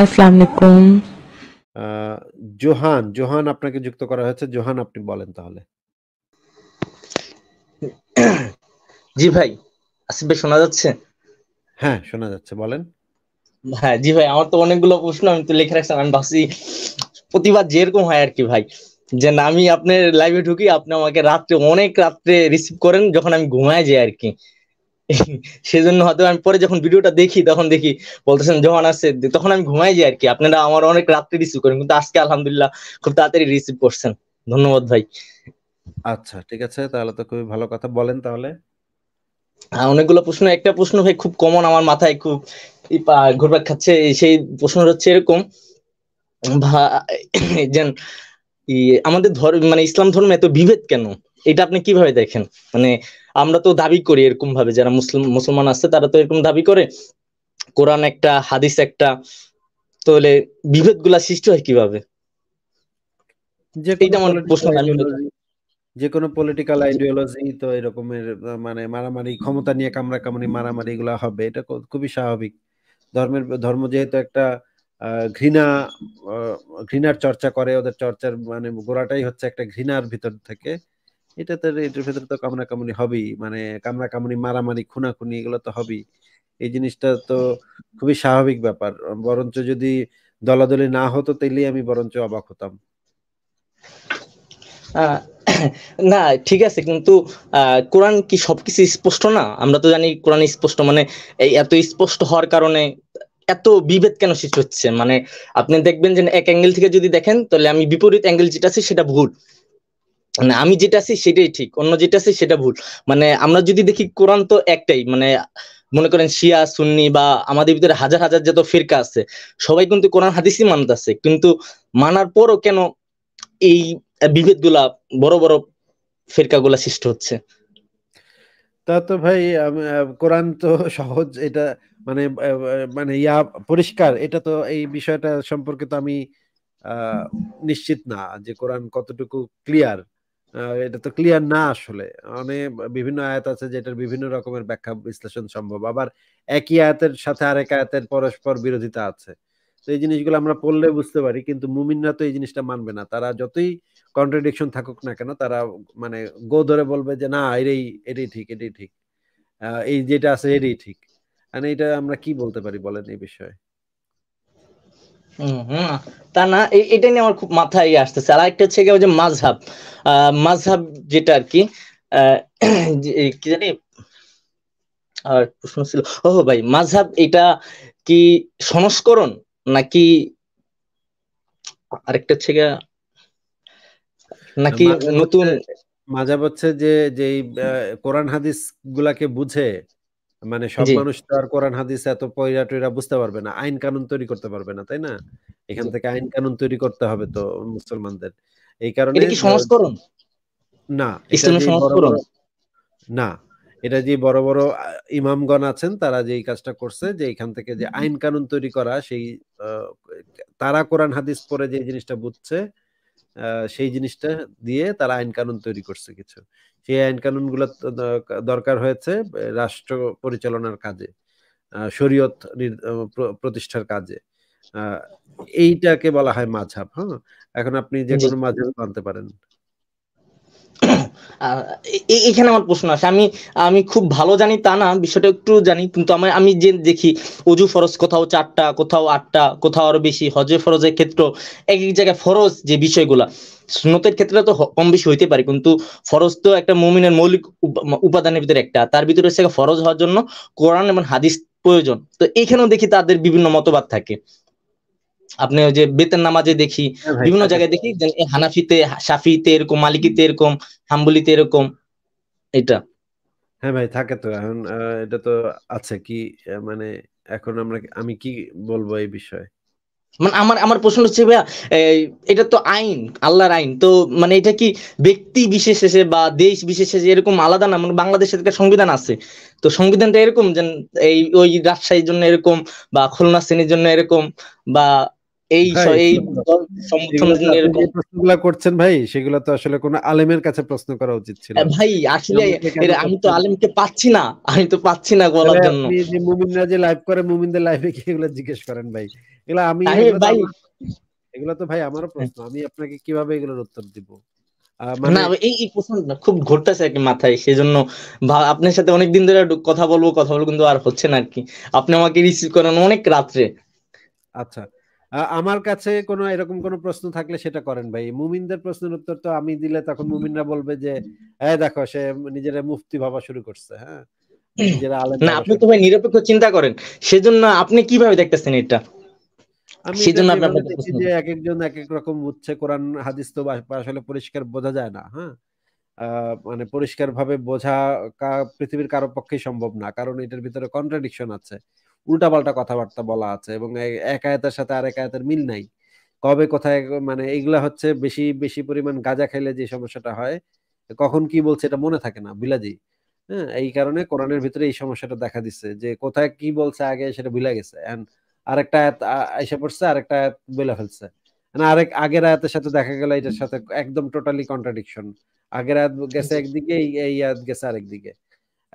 আসসালামু Johann Johann আপনাকে যুক্ত করা হয়েছে জোহান আপনি বলেন তাহলে জি ভাই আসিফ ভাই শোনা যাচ্ছে হ্যাঁ শোনা যাচ্ছে বলেন হ্যাঁ জি ভাই আমার তো অনেকগুলো প্রশ্ন আমি তো লিখে রাখছি আমি ভাবছি প্রতিবাদ যেরকম হয় আর কি ভাই যে আমি আপনার লাইভে ঢুকি আপনি আমাকে রাত্রে অনেক রাত্রে রিসিভ করেন যখন আমি ঘুমায় যাই আর কি সেজন্য হয়তো আমি পরে যখন ভিডিওটা দেখি তখন দেখি বলতেছেন জোহান আছে তখন আমি ঘুমাই যাই আর কি আপনারা আমার অনেক রাত্রে রিসিভ করেন কিন্তু আজকে আলহামদুলিল্লাহ খুব তাড়াতাড়ি রিসিভ করছেন ধন্যবাদ ভাই আচ্ছা ঠিক আছে তাহলে তো খুবই ভালো কথা বলেন তাহলে হ্যাঁ, অনেকগুলো প্রশ্ন একটা প্রশ্ন ভাই খুব কমন আমার মাথায় খুব ঘুরপাক খাচ্ছে সেই প্রশ্ন হচ্ছে এরকম যেন আমাদের ধর্ম মানে ইসলাম ধর্মে এত বিভেদ কেন এটা আপনি কিভাবে দেখেন মানে আমরা তো দাবি করি এরকম ভাবে যারা মুসলিম মুসলমান আছে তারা তো এরকম দাবি করে কোরআন একটা হাদিস একটা তাহলে বিভেদ গুলা সৃষ্টি হয় কিভাবে যে কোনো পলিটিক্যাল আইডিওলজি তো এরকমের মানে মারামারি ক্ষমতা নিয়ে কামড়া কামড়ি মারামারি এগুলো হবে এটা খুবই স্বাভাবিক ধর্মের ধর্ম যেহেতু একটা ঘৃণা ঘৃণার চর্চা করে ওদের চর্চার মানে গোড়াটাই হচ্ছে একটা ঘৃণার ভিতর থেকে এটা তো এটার ভেতরে তো কামনা কামনি হবেই মানে কামনা কামনি মারামারি খুনাখুনি এগুলো তো হবেই এই জিনিসটা তো খুবই স্বাভাবিক ব্যাপার বরঞ্চ যদি দলাদলি না হতো তাইলে আমি বরঞ্চ অবাক হতাম না ঠিক আছে কিন্তু কোরআন কি সবকিছু স্পষ্ট না আমরা তো জানি কোরআন স্পষ্ট মানে এই এত স্পষ্ট হওয়ার কারণে এত বিভেদ কেন সৃষ্টি হচ্ছে মানে আপনি দেখবেন যে এক অ্যাঙ্গেল থেকে যদি দেখেন তাহলে আমি বিপরীত অ্যাঙ্গেল যেটা আছে সেটা ভুল মানে আমি যেটা আছি সেটাই ঠিক অন্য যেটা আছে সেটা ভুল মানে আমরা যদি দেখি কোরআন তো একটাই মানে মনে করেন শিয়া সুন্নি বা আমাদের ভিতরে হাজার হাজার যত ফিরকা আছে সবাই কিন্তু কোরআন হাদিসই আছে কিন্তু মানার পরও কেন এই বিভেদগুলা বড় বড় গুলা সৃষ্টি হচ্ছে তা তো ভাই কোরআন তো সহজ এটা মানে মানে ইয়া পরিষ্কার এটা তো এই বিষয়টা সম্পর্কে তো আমি নিশ্চিত না যে কোরআন কতটুকু ক্লিয়ার এটা তো ক্লিয়ার না আসলে মানে বিভিন্ন আয়াত আছে যেটার বিভিন্ন রকমের ব্যাখ্যা বিশ্লেষণ সম্ভব আবার একই আয়াতের সাথে আরেক আয়াতের পরস্পর বিরোধিতা আছে তো এই জিনিসগুলো আমরা পড়লে বুঝতে পারি কিন্তু মুমিনরা তো এই জিনিসটা মানবে না তারা যতই কন্ট্রাডিকশন থাকুক না কেন তারা মানে গো ধরে বলবে যে না এটাই এটাই ঠিক এটাই ঠিক এই যেটা আছে এটাই ঠিক মানে এটা আমরা কি বলতে পারি বলেন এই বিষয়ে তা না এটা নিয়ে আমার খুব মাথায় ইয়ে আসতেছে আর একটা হচ্ছে যে মাঝহাব মাঝহাব যেটা আর কি কি জানি আর প্রশ্ন ছিল ও ভাই মাঝহাব এটা কি সংস্করণ নাকি আরেকটা হচ্ছে নাকি নতুন মাঝহাব হচ্ছে যে যেই কোরআন হাদিস গুলাকে বুঝে মানে সব মানুষ তো আর কোরআন হাদিস এত পয়রা টয়রা বুঝতে পারবে না আইন কানুন তৈরি করতে পারবে না তাই না এখান থেকে আইন কানুন তৈরি করতে হবে তো মুসলমানদের এই কারণে কি সংস্করণ না ইসলামের সংস্করণ না এটা যে বড় বড় ইমামগণ আছেন তারা যে কাজটা করছে যে এখান থেকে যে আইন কানুন তৈরি করা সেই তারা কোরআন হাদিস পরে যে জিনিসটা বুঝছে সেই জিনিসটা দিয়ে তারা আইন কানুন তৈরি করছে কিছু সেই আইন কানুন গুলো দরকার হয়েছে রাষ্ট্র পরিচালনার কাজে শরীয়ত প্রতিষ্ঠার কাজে এইটাকে বলা হয় মাঝাব হ্যাঁ এখন আপনি যে কোনো মাঝাব আনতে পারেন এখানে আমার প্রশ্ন আছে আমি আমি খুব ভালো জানি তা না বিষয়টা একটু জানি কিন্তু আমি আমি যে দেখি অজু ফরজ কোথাও চারটা কোথাও আটটা কোথাও আরো বেশি হজে ফরজের ক্ষেত্র এক এক জায়গায় ফরজ যে বিষয়গুলা সুন্নতের ক্ষেত্রে তো কম বেশি হইতে পারে কিন্তু ফরজ তো একটা মুমিনের মৌলিক উপাদানের ভিতরে একটা তার ভিতরে হচ্ছে ফরজ হওয়ার জন্য কোরআন এবং হাদিস প্রয়োজন তো এখানেও দেখি তাদের বিভিন্ন মতবাদ থাকে আপনি ওই যে বেতন নামাজে দেখি হ্যাঁ বিভিন্ন জায়গায় দেখি হানাফিতে সাফিতে এরকম মালিকিতে এরকম হাম্বুলিতে এরকম এটা হ্যাঁ ভাই থাকে তো এখন এটা তো আছে কি মানে এখন আমরা আমি কি বলবো এই বিষয়ে মানে আমার আমার প্রশ্ন হচ্ছে ভাইয়া এটা তো আইন আল্লাহর আইন তো মানে এটা কি ব্যক্তি বিশেষে বা দেশ বিশেষে এরকম আলাদা না মানে বাংলাদেশে একটা সংবিধান আছে তো সংবিধানটা এরকম যে এই ওই রাজশাহীর জন্য এরকম বা খুলনা শ্রেণীর জন্য এরকম বা এই এই প্রশ্নগুলো করছেন ভাই সেগুলো তো আসলে কোন আলেমের কাছে প্রশ্ন করা উচিত ছিল ভাই আসলে আমি তো আলেমকে পাচ্ছি না আমি তো পাচ্ছি না বলার জন্য যে মুমিনরা যে লাইভ করে মুমিনদের লাইভে কি এগুলো জিজ্ঞেস করেন ভাই এগুলো আমি ভাই এগুলো তো ভাই আমারও প্রশ্ন আমি আপনাকে কিভাবে এগুলোর উত্তর দিব মানে- না এই এই প্রশ্নটা খুব ঘটতেছে আর কি মাথায় সেই সেজন্য আপনার সাথে অনেকদিন ধরে কথা বলবো কথা বলবো কিন্তু আর হচ্ছে না আর কি আপনি আমাকে রিসিভ করেন অনেক রাত্রে আচ্ছা আমার কাছে কোনো এরকম কোনো প্রশ্ন থাকলে সেটা করেন ভাই মুমিনদের প্রশ্নের উত্তর তো আমি দিলে তখন মুমিনরা বলবে যে হ্যাঁ দেখো সে নিজেরা মুফতি ভাবা শুরু করছে হ্যাঁ না আপনি তো ভাই নিরপেক্ষ চিন্তা করেন সেজন্য আপনি কিভাবে দেখতেছেন এটা আমি সেজন্য দেখছি যে এক একজন এক এক রকম বুঝছে কোরআন হাদিস তো আসলে পরিষ্কার বোঝা যায় না হ্যাঁ মানে পরিষ্কারভাবে বোঝা পৃথিবীর কারো পক্ষে সম্ভব না কারণ এটার ভিতরে কন্ট্রাডিকশন আছে উল্টাপাল্টা কথাবার্তা বলা আছে এবং এক আয়তের সাথে আর আয়তের মিল নাই কবে কোথায় মানে এগুলা হচ্ছে বেশি বেশি পরিমাণ গাঁজা খাইলে যে সমস্যাটা হয় কখন কি বলছে এটা মনে থাকে না বিলাজি হ্যাঁ এই কারণে কোরআনের ভিতরে এই সমস্যাটা দেখা দিচ্ছে যে কোথায় কি বলছে আগে সেটা ভুলে গেছে আরেকটা আয়াত এসে পড়ছে আরেকটা আয়াত বেলা ফেলছে আরেক আগের আয়াতের সাথে দেখা গেল এটার সাথে একদম টোটালি কন্ট্রাডিকশন আগের আয়াত গেছে একদিকে এই আয়াত গেছে আরেকদিকে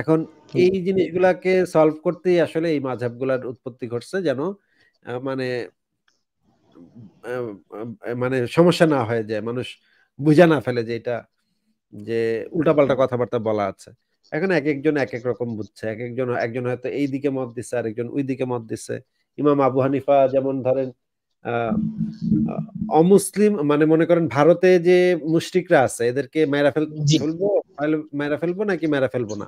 এখন এই জিনিসগুলাকে সলভ করতেই আসলে এই গুলার উৎপত্তি ঘটছে যেন মানে মানে সমস্যা না হয়ে যায় মানুষ বুঝা না ফেলে যে এটা যে উল্টাপাল্টা কথাবার্তা বলা আছে এখন এক একজন এক এক রকম বুঝছে এক একজন একজন হয়তো এই দিকে মত দিচ্ছে আরেকজন ওই দিকে মত দিচ্ছে ইমাম আবু হানিফা যেমন ধরেন অমুসলিম মানে মনে করেন ভারতে যে মুশরিকরা আছে এদেরকে মেরা ফেলবো মেরা ফেলবো নাকি মেরা ফেলবো না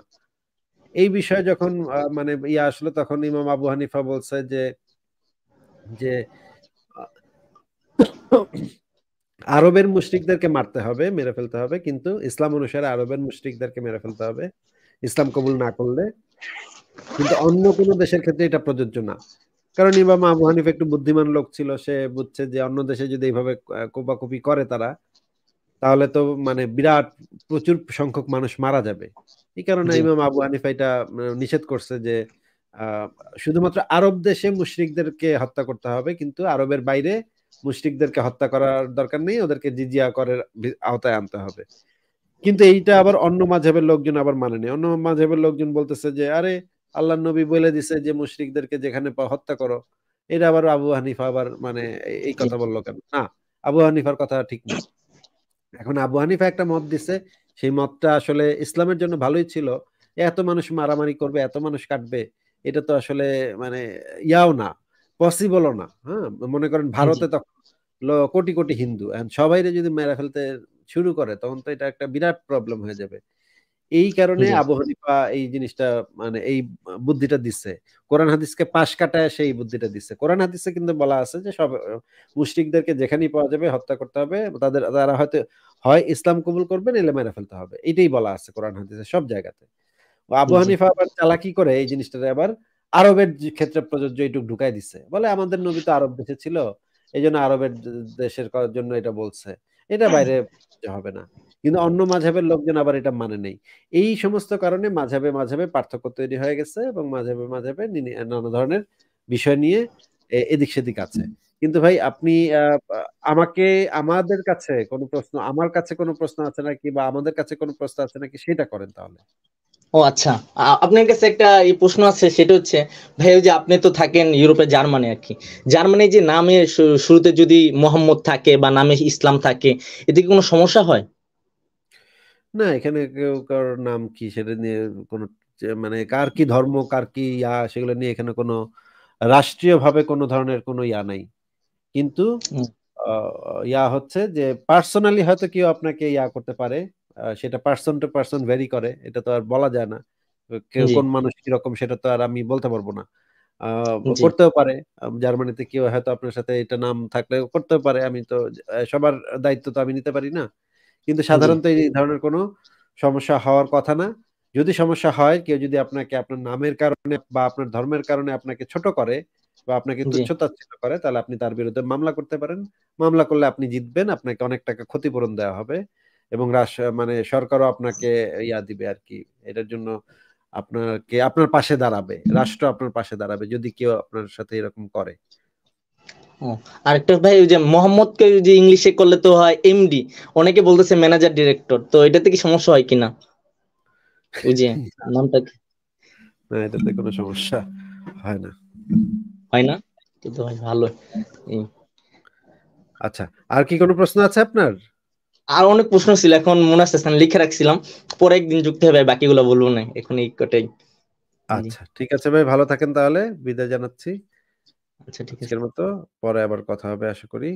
এই বিষয়ে যখন মানে ইয়ে আসলো তখন ইমাম আবু হানিফা বলছে যে যে আরবের মুশরিকদেরকে মারতে হবে মেরে ফেলতে হবে কিন্তু ইসলাম অনুসারে আরবের মুশরিকদেরকে মেরে ফেলতে হবে ইসলাম কবুল না করলে কিন্তু অন্য কোন দেশের ক্ষেত্রে এটা প্রযোজ্য না কারণ ইমাম আবু হানিফা একটু বুদ্ধিমান লোক ছিল সে বুঝছে যে অন্য দেশে যদি এইভাবে কোপাকুপি করে তারা তাহলে তো মানে বিরাট প্রচুর সংখ্যক মানুষ মারা যাবে এই কারণে ইমাম আবু হানিফা এটা মানে, নিষেধ করছে যে শুধুমাত্র আরব দেশে মুশরিকদেরকে হত্যা করতে হবে কিন্তু আরবের বাইরে মুশরিকদেরকে হত্যা করার দরকার নেই ওদেরকে জিজিয়া করের আওতায় আনতে হবে কিন্তু এইটা আবার অন্য মাঝহের লোকজন আবার মানে নেই অন্য মাঝহের লোকজন বলতেছে যে আরে আল্লাহ নবী বলে দিছে যে মুশরিকদেরকে যেখানে হত্যা করো এটা আবার আবু হানিফা আবার মানে এই কথা বললো কেন না আবু হানিফার কথা ঠিক না এখন আবু হানিফা একটা মত দিছে সেই মতটা আসলে ইসলামের জন্য ভালোই ছিল এত মানুষ মারামারি করবে এত মানুষ কাটবে এটা তো আসলে মানে ইয়াও না পসিবলও না হ্যাঁ মনে করেন ভারতে তখন কোটি কোটি হিন্দু সবাই যদি মেরা ফেলতে শুরু করে তখন তো এটা একটা বিরাট প্রবলেম হয়ে যাবে এই কারণে আবু হানিফা এই জিনিসটা মানে এই বুদ্ধিটা দিচ্ছে কোরআন হাদিসকে পাশ কাটায় সেই বুদ্ধিটা দিচ্ছে কোরআন হাদিসে কিন্তু বলা আছে যে সব মুশরিকদেরকে যেখানেই পাওয়া যাবে হত্যা করতে হবে তাদের তারা হয়তো হয় ইসলাম কবুল করবে নাহলে মেরে ফেলতে হবে এটাই বলা আছে কোরআন হাদিসে সব জায়গাতে আবু হানিফা আবার চালাকি করে এই জিনিসটা আবার আরবের ক্ষেত্রে প্রযোজ্য এইটুকু ঢুকাই দিচ্ছে বলে আমাদের নবী তো আরব দেশে ছিল এই জন্য আরবের দেশের জন্য এটা বলছে এটা বাইরে হবে না কিন্তু অন্য মাঝাবের লোকজন আবার এটা মানে নেই এই সমস্ত কারণে মাঝাবে মাঝাবে পার্থক্য তৈরি হয়ে গেছে এবং মাঝাবে মাঝাবে নানা ধরনের বিষয় নিয়ে এদিক সেদিক আছে কিন্তু ভাই আপনি আমাকে আমাদের কাছে কোনো প্রশ্ন আমার কাছে কোনো প্রশ্ন আছে নাকি বা আমাদের কাছে কোনো প্রশ্ন আছে নাকি সেটা করেন তাহলে ও আচ্ছা আপনার কাছে একটা এই প্রশ্ন আছে সেটা হচ্ছে ভাই যে আপনি তো থাকেন ইউরোপে জার্মানি আর কি জার্মানি যে নামে শুরুতে যদি মোহাম্মদ থাকে বা নামে ইসলাম থাকে এতে কি কোনো সমস্যা হয় না এখানে কেউ কারোর নাম কি সেটা নিয়ে কোনো মানে কার কি ধর্ম কার কি ইয়া সেগুলো নিয়ে এখানে কোনো রাষ্ট্রীয়ভাবে কোনো ধরনের কোনো ইয়া নাই কিন্তু ইয়া হচ্ছে যে পার্সোনালি হয়তো কেউ আপনাকে ইয়া করতে পারে সেটা পার্সন টু পার্সন ভেরি করে এটা তো আর বলা যায় না কেউ কোন মানুষ কিরকম সেটা তো আর আমি বলতে পারবো না করতেও পারে জার্মানিতে কেউ হয়তো আপনার সাথে এটা নাম থাকলে করতেও পারে আমি তো সবার দায়িত্ব তো আমি নিতে পারি না কিন্তু সাধারণত এই ধরনের কোনো সমস্যা হওয়ার কথা না যদি সমস্যা হয় কেউ যদি আপনাকে আপনার নামের কারণে বা আপনার ধর্মের কারণে আপনাকে ছোট করে বা আপনাকে তুচ্ছতাচ্ছিল্য করে তাহলে আপনি তার বিরুদ্ধে মামলা করতে পারেন মামলা করলে আপনি জিতবেন আপনাকে অনেক টাকা ক্ষতিপূরণ দেওয়া হবে এবং মানে সরকারও আপনাকে ইয়া দিবে আর কি এটার জন্য আপনাকে আপনার পাশে দাঁড়াবে রাষ্ট্র আপনার পাশে দাঁড়াবে যদি কেউ আপনার সাথে এরকম করে আরেকটা ভাই ওই যে মোহাম্মদকে যে ইংলিশে করলে তো হয় এমডি অনেকে বলতেছে ম্যানেজার ডিরেক্টর তো এটাতে কি সমস্যা হয় কিনা ওই যে নামটা না এটাতে কোনো সমস্যা হয় না হয় না কিন্তু ভালো আচ্ছা আর কি কোনো প্রশ্ন আছে আপনার আর অনেক প্রশ্ন ছিল এখন মনে আছে না লিখে রাখছিলাম পরে একদিন যুক্ত হবে বাকিগুলো বলবো না এখন এই কটাই আচ্ছা ঠিক আছে ভাই ভালো থাকেন তাহলে বিদায় জানাচ্ছি আচ্ছা ঠিক আছে। আজকের মতো পরে আবার কথা হবে আশা করি।